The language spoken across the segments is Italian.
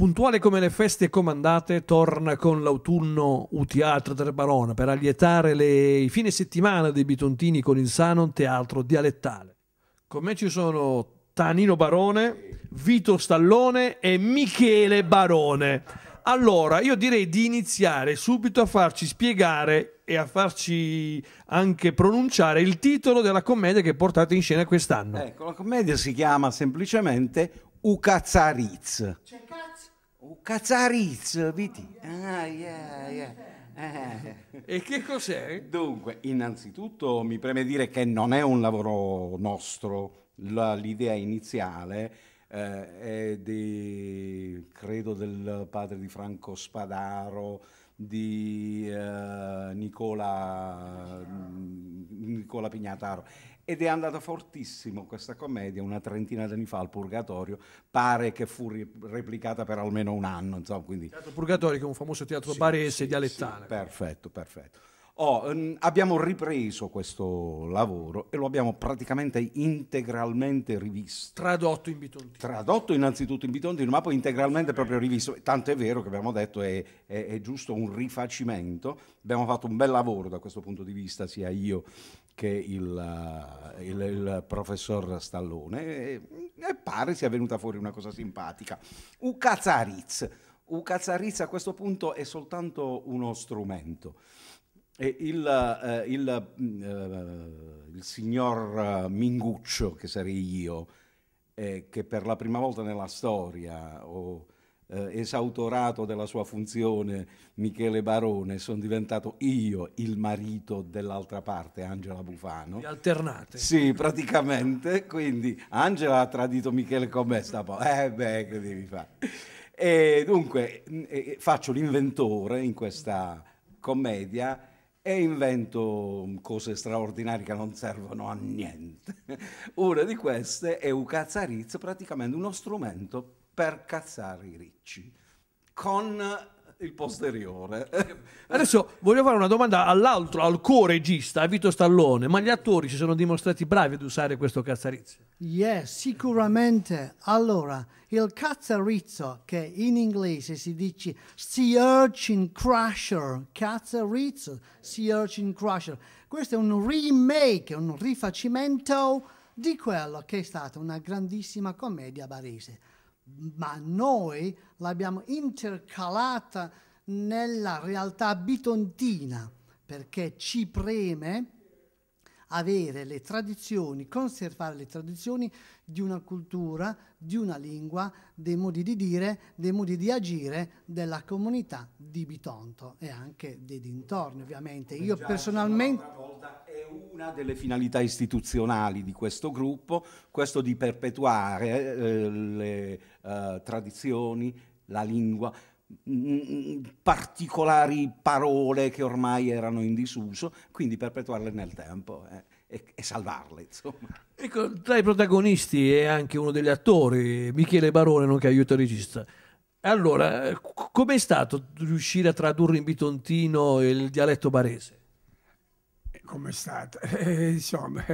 Puntuale come le feste comandate, torna con l'autunno Utiatra Trebarona per allietare le... i fine settimana dei bitontini con il Sanon Teatro Dialettale. Con me ci sono Tanino Barone, Vito Stallone e Michele Barone. Allora, io direi di iniziare subito a farci spiegare e a farci anche pronunciare il titolo della commedia che portate in scena quest'anno. Ecco, la commedia si chiama semplicemente Ucazzaritz. Cercate Cazzariz, viti. Ah, yeah, yeah. Eh. E che cos'è? Dunque, innanzitutto mi preme dire che non è un lavoro nostro, La, l'idea iniziale eh, è di, credo, del padre di Franco Spadaro, di eh, Nicola Nicola Pignataro. Ed è andata fortissimo questa commedia una trentina di anni fa al Purgatorio, pare che fu replicata per almeno un anno. Insomma, quindi... Teatro Purgatorio che è un famoso teatro sì, barese sì, dialettale. Sì, perfetto, perfetto. Oh, abbiamo ripreso questo lavoro e lo abbiamo praticamente integralmente rivisto. Tradotto in Bitontino. Tradotto innanzitutto in Bitontino, ma poi integralmente proprio rivisto. Tanto è vero che abbiamo detto è, è, è giusto un rifacimento. Abbiamo fatto un bel lavoro da questo punto di vista, sia io che il, eh, il, il professor Stallone. E, e, pare sia venuta fuori una cosa simpatica. Ucazzaritz. Ucazzaritz a questo punto è soltanto uno strumento e il, eh, il, eh, il, signor eh, Minguccio, che sarei io, eh, che per la prima volta nella storia ho eh, esautorato della sua funzione Michele Barone, sono diventato io il marito dell'altra parte, Angela Bufano. Vi alternate. Sì, praticamente. Quindi Angela ha tradito Michele con me, sta po'. Eh beh, che devi fare? E dunque eh, faccio l'inventore in questa commedia e invento cose straordinarie che non servono a niente. Una di queste è un cazzarizzo, praticamente uno strumento per cazzare i ricci, con il posteriore. Adesso voglio fare una domanda all'altro, al co-regista, Vito Stallone, ma gli attori si sono dimostrati bravi ad usare questo cazzarizzo? Yes, sicuramente. Allora, il cazzarizzo, che in inglese si dice sea urchin crusher, cazzarizzo, sea urchin crusher, questo è un remake, un rifacimento di quello che è stata una grandissima commedia barese ma noi l'abbiamo intercalata nella realtà bitontina perché ci preme avere le tradizioni, conservare le tradizioni di una cultura, di una lingua, dei modi di dire, dei modi di agire della comunità di Bitonto e anche dei dintorni ovviamente. Eh, Io personalmente una delle finalità istituzionali di questo gruppo, questo di perpetuare eh, le eh, tradizioni, la lingua, mm, mm, particolari parole che ormai erano in disuso, quindi perpetuarle nel tempo. Eh e, salvarle. Insomma. Ecco, tra i protagonisti è anche uno degli attori, Michele Barone, nonché aiuto regista. Allora, com'è stato riuscire a tradurre in bitontino il dialetto barese? come è stata. E, eh, insomma,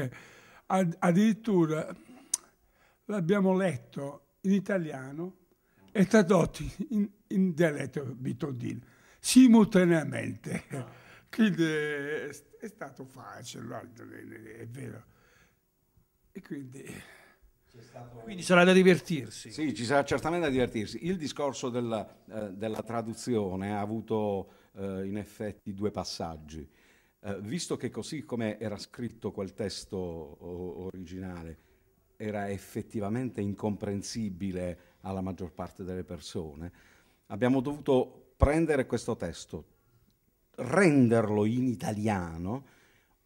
addirittura l'abbiamo letto in italiano e tradotto in, in dialetto bitondino simultaneamente. Ah. Quindi è, è, stato facile, è vero. E quindi... Quindi sarà da divertirsi. Sì, ci sarà certamente da divertirsi. Il discorso della, eh, della traduzione ha avuto eh, in effetti due passaggi. Eh, visto che così come era scritto quel testo originale era effettivamente incomprensibile alla maggior parte delle persone, abbiamo dovuto prendere questo testo, renderlo in italiano,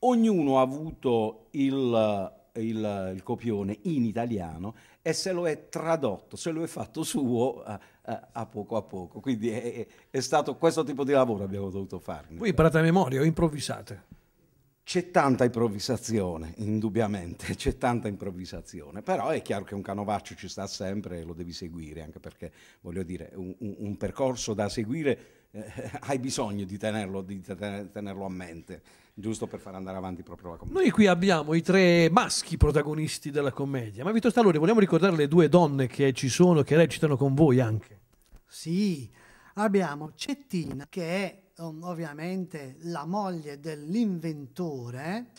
ognuno ha avuto il il, il, copione in italiano e se lo è tradotto, se lo è fatto suo a, a, a poco a poco. Quindi è, è, stato questo tipo di lavoro che abbiamo dovuto fare. Voi imparate a memoria o improvvisate? C'è tanta improvvisazione, indubbiamente, c'è tanta improvvisazione, però è chiaro che un canovaccio ci sta sempre e lo devi seguire, anche perché, voglio dire, un, un percorso da seguire eh, hai bisogno di tenerlo, di tenerlo a mente giusto per far andare avanti proprio la commedia. Noi qui abbiamo i tre maschi protagonisti della commedia, ma Vito Stallone, vogliamo ricordare le due donne che ci sono, che recitano con voi anche? Sì, abbiamo Cettina, che è um, ovviamente la moglie dell'inventore,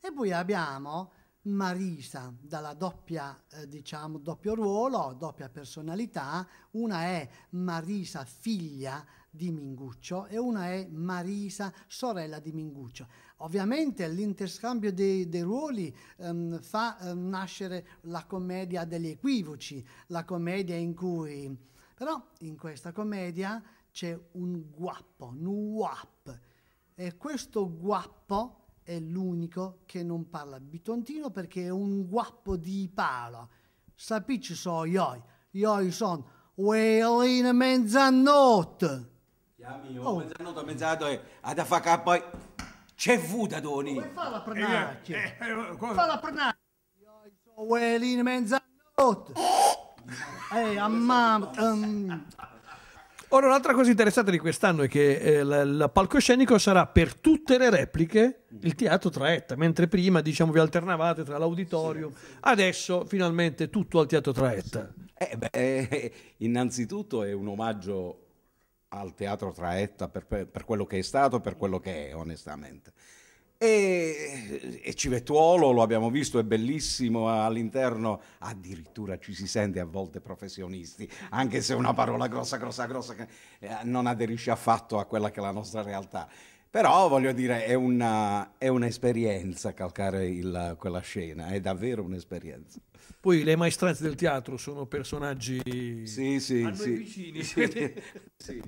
e poi abbiamo Marisa dalla doppia, eh, diciamo, doppio ruolo, doppia personalità. Una è Marisa, figlia di Minguccio, e una è Marisa, sorella di Minguccio. Ovviamente l'interscambio dei, dei ruoli ehm, fa eh, nascere la commedia degli equivoci, la commedia in cui... Però in questa commedia c'è un guappo, un guap, e questo guappo è l'unico che non parla bitontino perché è un guappo di pala. Sapici so io, io sono Uelina mezzanotte. Chiami oh. mezzanotte, mezzanotte e ad affacca poi c'è vuta Doni. Come fa la pernacchia? Eh, eh, eh, eh fa la pernacchia. Io sono Uelina mezzanotte. Eh, a mamma... Um, ehm. Ora, un'altra cosa interessante di quest'anno è che eh, il palcoscenico sarà per tutte le repliche il teatro Traetta, mentre prima diciamo vi alternavate tra l'auditorium, sì, adesso finalmente tutto al teatro Traetta. Eh beh, innanzitutto è un omaggio al teatro Traetta per, per quello che è stato, per quello che è, onestamente. E, e, Civettuolo, lo abbiamo visto, è bellissimo all'interno, addirittura ci si sente a volte professionisti, anche se è una parola grossa, grossa, grossa, che eh, non aderisce affatto a quella che è la nostra realtà. Però voglio dire, è, una, è un'esperienza calcare il, quella scena, è davvero un'esperienza. Poi le maestranze del teatro sono personaggi sì, sì, a noi sì. vicini. Sì, sì,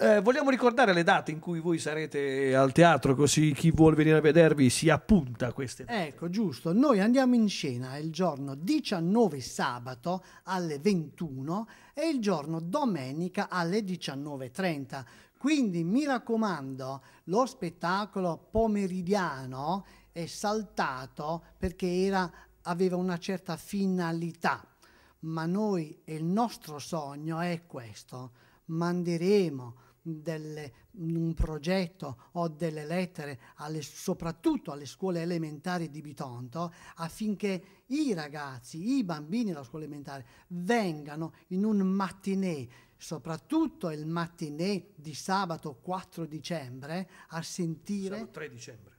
eh, vogliamo ricordare le date in cui voi sarete al teatro, così chi vuole venire a vedervi si appunta a queste date. Ecco, giusto. Noi andiamo in scena il giorno 19 sabato alle 21 e il giorno domenica alle 19.30 quindi mi raccomando, lo spettacolo pomeridiano è saltato perché era, aveva una certa finalità, ma noi il nostro sogno è questo, manderemo delle, un progetto o delle lettere alle, soprattutto alle scuole elementari di Bitonto affinché i ragazzi, i bambini della scuola elementare vengano in un mattinè soprattutto il mattinè di sabato 4 dicembre, a sentire... Sabato 3 dicembre.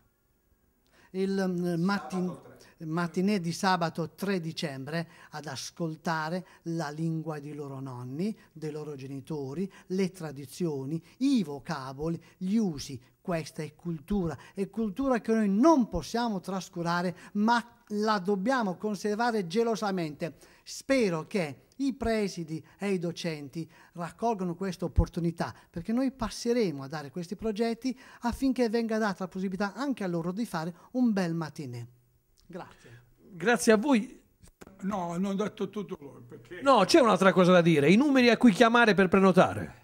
Il mm, mattin- mattinè di sabato 3 dicembre ad ascoltare la lingua dei loro nonni, dei loro genitori, le tradizioni, i vocaboli, gli usi, questa è cultura, è cultura che noi non possiamo trascurare, ma la dobbiamo conservare gelosamente. Spero che i presidi e i docenti raccolgano questa opportunità, perché noi passeremo a dare questi progetti affinché venga data la possibilità anche a loro di fare un bel matinè. Grazie. Grazie a voi. No, non ho detto tutto. Perché... No, c'è un'altra cosa da dire. I numeri a cui chiamare per prenotare.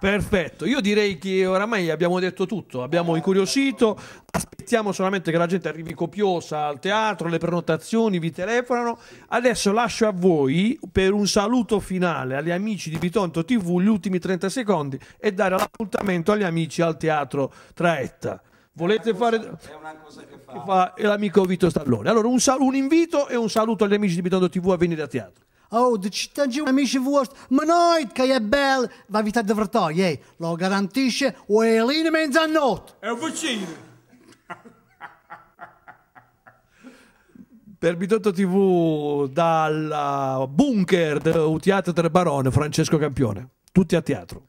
Perfetto, io direi che oramai abbiamo detto tutto, abbiamo incuriosito, aspettiamo solamente che la gente arrivi copiosa al teatro, le prenotazioni vi telefonano. Adesso lascio a voi per un saluto finale agli amici di Bitonto TV gli ultimi 30 secondi e dare l'appuntamento agli amici al teatro Traetta. Volete fare... È una cosa che fa, che fa l'amico Vito Stallone. Allora un, sal... un invito e un saluto agli amici di Bitonto TV a venire a teatro. Oh, de città giù, amici vostri, ma noi che è bello, va vita di vertoglie, yeah. lo garantisce Uelino Mezzanotte. È un vicino. per Bidotto TV dal eh, bunker dell'Utiato del Barone Francesco Campione. Tutti a teatro.